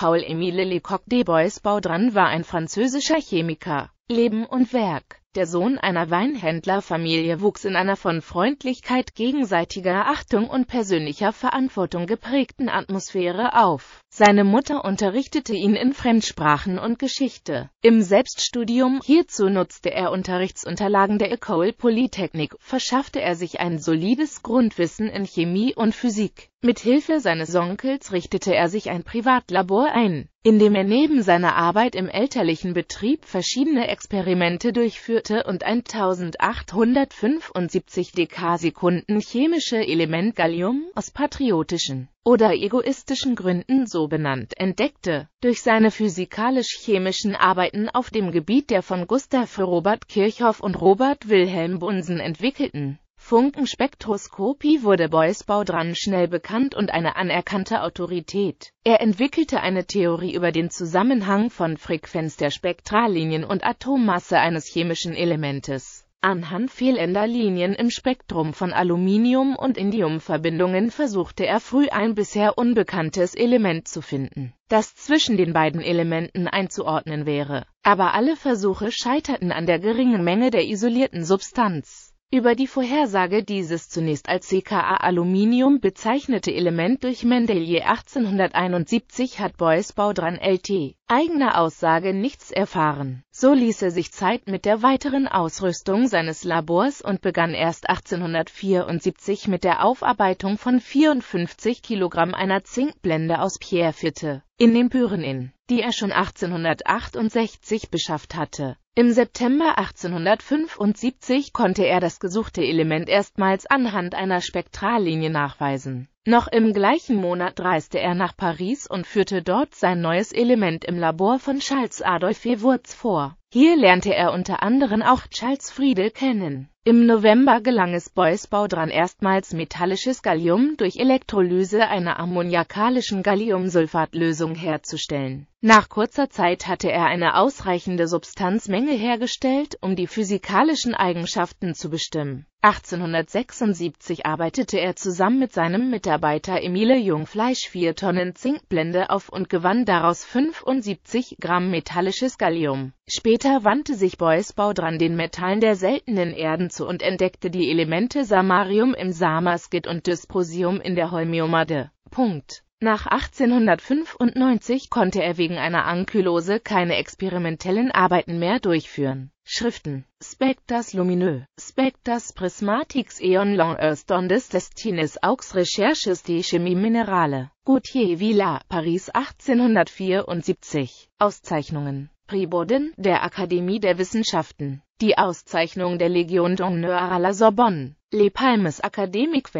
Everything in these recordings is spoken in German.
paul emile Lecoq de Bois Baudran war ein französischer Chemiker. Leben und Werk Der Sohn einer Weinhändlerfamilie wuchs in einer von Freundlichkeit, gegenseitiger Achtung und persönlicher Verantwortung geprägten Atmosphäre auf seine Mutter unterrichtete ihn in Fremdsprachen und Geschichte. Im Selbststudium hierzu nutzte er Unterrichtsunterlagen der Ecole Polytechnique, verschaffte er sich ein solides Grundwissen in Chemie und Physik. Mithilfe seines Onkels richtete er sich ein Privatlabor ein, in dem er neben seiner Arbeit im elterlichen Betrieb verschiedene Experimente durchführte und 1875 Dekasekunden chemische Element Gallium aus patriotischen oder egoistischen Gründen so benannt, entdeckte. Durch seine physikalisch-chemischen Arbeiten auf dem Gebiet der von Gustav Robert Kirchhoff und Robert Wilhelm Bunsen entwickelten Funkenspektroskopie wurde Beuys Baudran schnell bekannt und eine anerkannte Autorität. Er entwickelte eine Theorie über den Zusammenhang von Frequenz der Spektrallinien und Atommasse eines chemischen Elementes Anhand fehlender Linien im Spektrum von Aluminium- und Indiumverbindungen versuchte er früh ein bisher unbekanntes Element zu finden, das zwischen den beiden Elementen einzuordnen wäre. Aber alle Versuche scheiterten an der geringen Menge der isolierten Substanz über die Vorhersage dieses zunächst als CKA Aluminium bezeichnete Element durch Mendelier 1871 hat Beuys Baudran LT eigener Aussage nichts erfahren. So ließ er sich Zeit mit der weiteren Ausrüstung seines Labors und begann erst 1874 mit der Aufarbeitung von 54 Kilogramm einer Zinkblende aus Pierre Fitte, in den Pyrenäen, die er schon 1868 beschafft hatte. Im September 1875 konnte er das gesuchte Element erstmals anhand einer Spektrallinie nachweisen. Noch im gleichen Monat reiste er nach Paris und führte dort sein neues Element im Labor von Charles Adolphe Wurz vor. Hier lernte er unter anderem auch Charles Friedel kennen. Im November gelang es Beuys dran erstmals metallisches Gallium durch Elektrolyse einer ammoniakalischen Galliumsulfatlösung herzustellen. Nach kurzer Zeit hatte er eine ausreichende Substanzmenge hergestellt, um die physikalischen Eigenschaften zu bestimmen 1876 arbeitete er zusammen mit seinem Mitarbeiter Emile Jungfleisch vier Tonnen Zinkblende auf und gewann daraus 75 Gramm metallisches Gallium. Später wandte sich Beusbau dran den Metallen der seltenen Erden zu und entdeckte die Elemente Samarium im Samaskit und Dysprosium in der Holmiomade. Punkt. Nach 1895 konnte er wegen einer Ankylose keine experimentellen Arbeiten mehr durchführen. Schriften Spectas lumineux, Spectas prismatiques et Long l'enheuston des destines aux recherches de Chemie Minerale Gautier Villa, Paris 1874. Auszeichnungen Prix Baudin der Akademie der Wissenschaften. Die Auszeichnung der Legion d'honneur à la Sorbonne. Les Palmes Académiques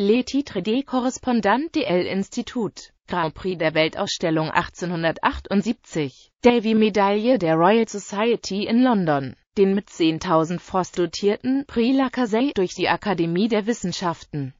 Le Titre des Correspondants del Institut, Grand Prix der Weltausstellung 1878, Davy-Medaille der Royal Society in London, den mit 10.000 Frost dotierten Prix Lacaze durch die Akademie der Wissenschaften.